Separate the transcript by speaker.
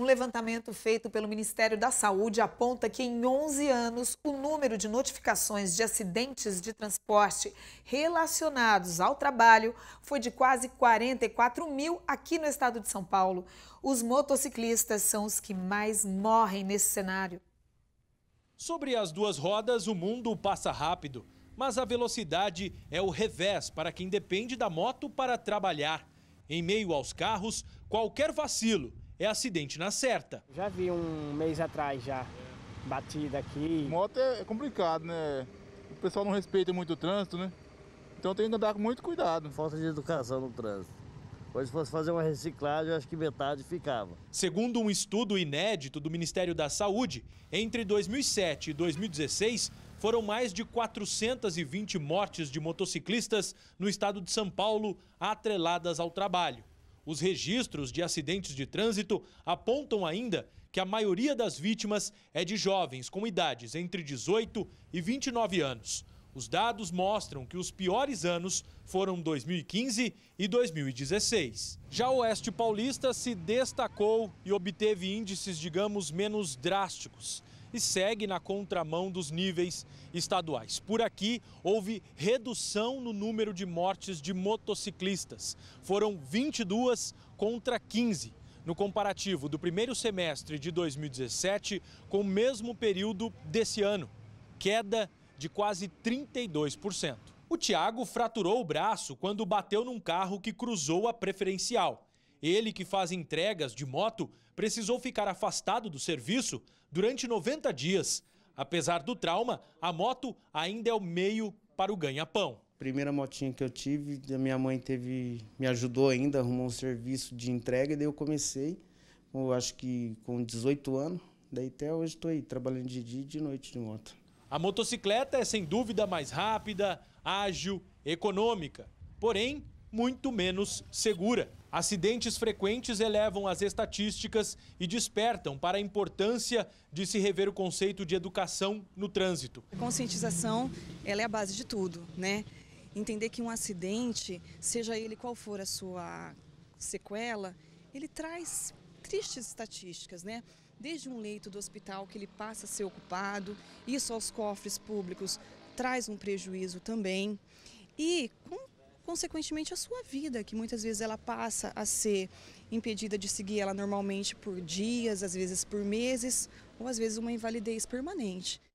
Speaker 1: Um levantamento feito pelo Ministério da Saúde aponta que em 11 anos o número de notificações de acidentes de transporte relacionados ao trabalho foi de quase 44 mil aqui no estado de São Paulo. Os motociclistas são os que mais morrem nesse cenário.
Speaker 2: Sobre as duas rodas, o mundo passa rápido, mas a velocidade é o revés para quem depende da moto para trabalhar. Em meio aos carros, qualquer vacilo é acidente na
Speaker 3: certa. Já vi um mês atrás já, batida aqui. Moto é, é complicado, né? O pessoal não respeita muito o trânsito, né? Então tem que andar com muito cuidado. Falta de educação no trânsito. Pois se fosse fazer uma reciclagem, eu acho que metade ficava. Segundo
Speaker 2: um estudo inédito do Ministério da Saúde, entre 2007 e 2016, foram mais de 420 mortes de motociclistas no estado de São Paulo atreladas ao trabalho. Os registros de acidentes de trânsito apontam ainda que a maioria das vítimas é de jovens com idades entre 18 e 29 anos. Os dados mostram que os piores anos foram 2015 e 2016. Já o Oeste Paulista se destacou e obteve índices, digamos, menos drásticos e segue na contramão dos níveis estaduais. Por aqui, houve redução no número de mortes de motociclistas. Foram 22 contra 15 no comparativo do primeiro semestre de 2017 com o mesmo período desse ano, queda de quase 32%. O Tiago fraturou o braço quando bateu num carro que cruzou a preferencial. Ele, que faz entregas de moto, precisou ficar afastado do serviço durante 90 dias. Apesar do trauma, a moto ainda é o meio para o ganha-pão.
Speaker 3: Primeira motinha que eu tive, a minha mãe teve, me ajudou ainda, arrumou um serviço de entrega, e daí eu comecei, eu acho que com 18 anos, daí até hoje estou aí, trabalhando de dia e de noite de moto.
Speaker 2: A motocicleta é sem dúvida mais rápida, ágil, econômica, porém muito menos segura. Acidentes frequentes elevam as estatísticas e despertam para a importância de se rever o conceito de educação no trânsito. A
Speaker 4: conscientização ela é a base de tudo, né? Entender que um acidente, seja ele qual for a sua sequela, ele traz tristes estatísticas, né? Desde um leito do hospital que ele passa a ser ocupado, isso aos cofres públicos traz um prejuízo também. E com consequentemente, a sua vida, que muitas vezes ela passa a ser impedida de seguir ela normalmente por dias, às vezes por meses, ou às vezes uma invalidez permanente.